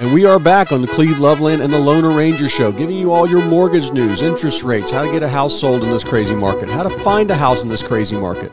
And we are back on the Cleve Loveland and the Loner Ranger Show, giving you all your mortgage news, interest rates, how to get a house sold in this crazy market, how to find a house in this crazy market.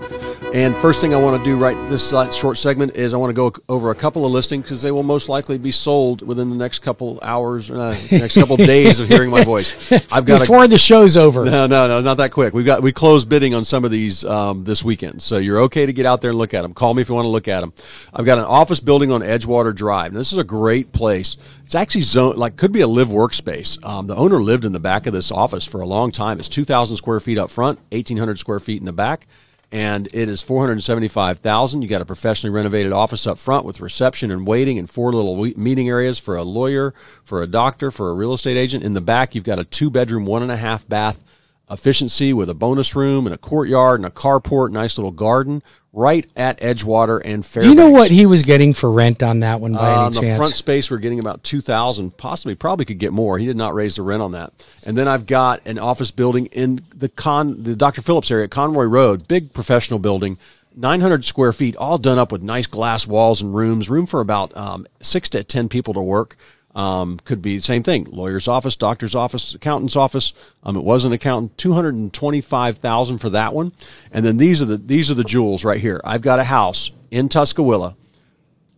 And first thing I want to do right this short segment is I want to go over a couple of listings because they will most likely be sold within the next couple hours, uh, next couple days of hearing my voice. I've got before a, the show's over. No, no, no, not that quick. We've got we closed bidding on some of these um, this weekend, so you're okay to get out there and look at them. Call me if you want to look at them. I've got an office building on Edgewater Drive. Now, this is a great place. It's actually zone like could be a live workspace. Um, the owner lived in the back of this office for a long time. It's 2,000 square feet up front, 1,800 square feet in the back, and it is 475,000. You got a professionally renovated office up front with reception and waiting and four little meeting areas for a lawyer, for a doctor, for a real estate agent. In the back, you've got a two bedroom, one and a half bath efficiency with a bonus room and a courtyard and a carport, nice little garden right at Edgewater and Fairbanks. Do you know what he was getting for rent on that one by uh, any the chance? front space we're getting about 2000 possibly probably could get more. He did not raise the rent on that. And then I've got an office building in the con the Dr. Phillips area, Conroy Road, big professional building. 900 square feet, all done up with nice glass walls and rooms, room for about um, six to 10 people to work um, could be the same thing lawyer's office, doctor's office, accountant's office. Um, it was an accountant, 225000 for that one. And then these are the, these are the jewels right here. I've got a house in Tuscaloosa,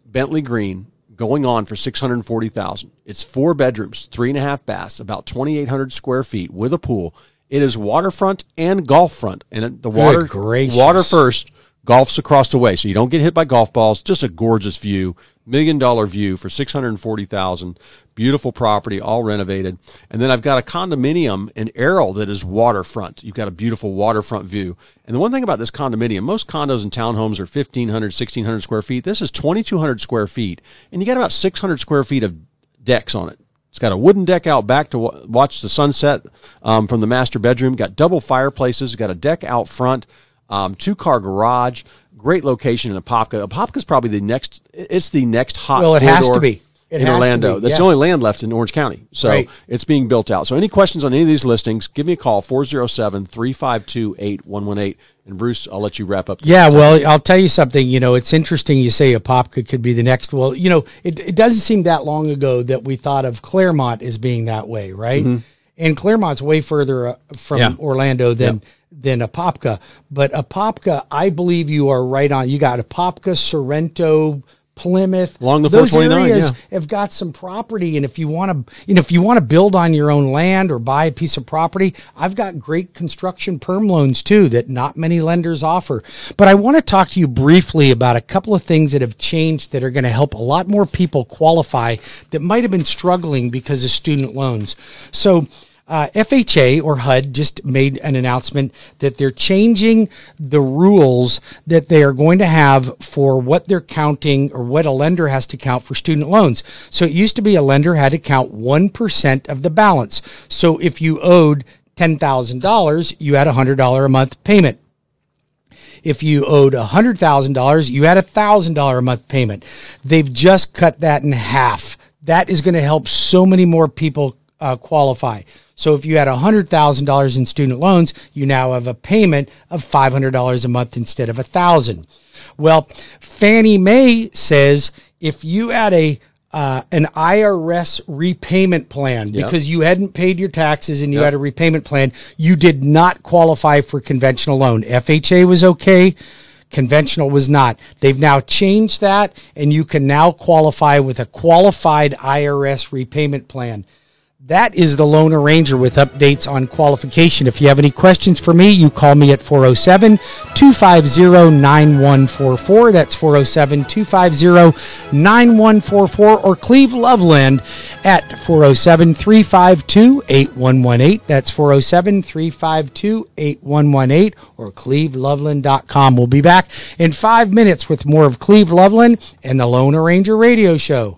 Bentley Green, going on for 640000 It's four bedrooms, three and a half baths, about 2,800 square feet with a pool. It is waterfront and golf front. And the water, water first, Golf's across the way, so you don't get hit by golf balls. Just a gorgeous view, million dollar view for six hundred forty thousand. Beautiful property, all renovated. And then I've got a condominium in Errol that is waterfront. You've got a beautiful waterfront view. And the one thing about this condominium, most condos and townhomes are 1,500, 1,600 square feet. This is twenty two hundred square feet, and you got about six hundred square feet of decks on it. It's got a wooden deck out back to watch the sunset um, from the master bedroom. Got double fireplaces. Got a deck out front um, two car garage, great location in Apopka. Apopka is probably the next. It's the next hot. Well, it has to be. It in Orlando. Be, yeah. That's the only land left in Orange County. So right. it's being built out. So any questions on any of these listings, give me a call 407-352-8118 and Bruce, I'll let you wrap up. Yeah, well, I'll tell you something, you know, it's interesting you say Apopka could be the next. Well, you know, it, it doesn't seem that long ago that we thought of Claremont as being that way, right? Mm-hmm. And Clermont's way further uh, from yeah. Orlando than yep. than Apopka. But Apopka, I believe you are right on. You got Apopka, Sorrento, Plymouth, along the those areas yeah. have got some property, and if you want to, you know, if you want to build on your own land or buy a piece of property, I've got great construction perm loans too that not many lenders offer. But I want to talk to you briefly about a couple of things that have changed that are going to help a lot more people qualify that might have been struggling because of student loans. So uh, FHA or HUD just made an announcement that they're changing the rules that they are going to have for what they're counting or what a lender has to count for student loans. So it used to be a lender had to count 1% of the balance. So if you owed $10,000, you had a $100 a month payment. If you owed $100,000, you had a $1,000 a month payment. They've just cut that in half. That is going to help so many more people uh, qualify. So if you had $100,000 in student loans, you now have a payment of $500 a month instead of 1000 Well, Fannie Mae says if you had a uh, an IRS repayment plan yep. because you hadn't paid your taxes and you yep. had a repayment plan. You did not qualify for conventional loan. FHA was okay, conventional was not. They've now changed that, and you can now qualify with a qualified IRS repayment plan. That is the Lone arranger with updates on qualification. If you have any questions for me, you call me at 407 250 9144. That's 407 250 9144 or Cleve Loveland at 407 352 8118. That's 407 352 8118 or cleveloveland.com. We'll be back in five minutes with more of Cleve Loveland and the Lone Arranger Radio Show.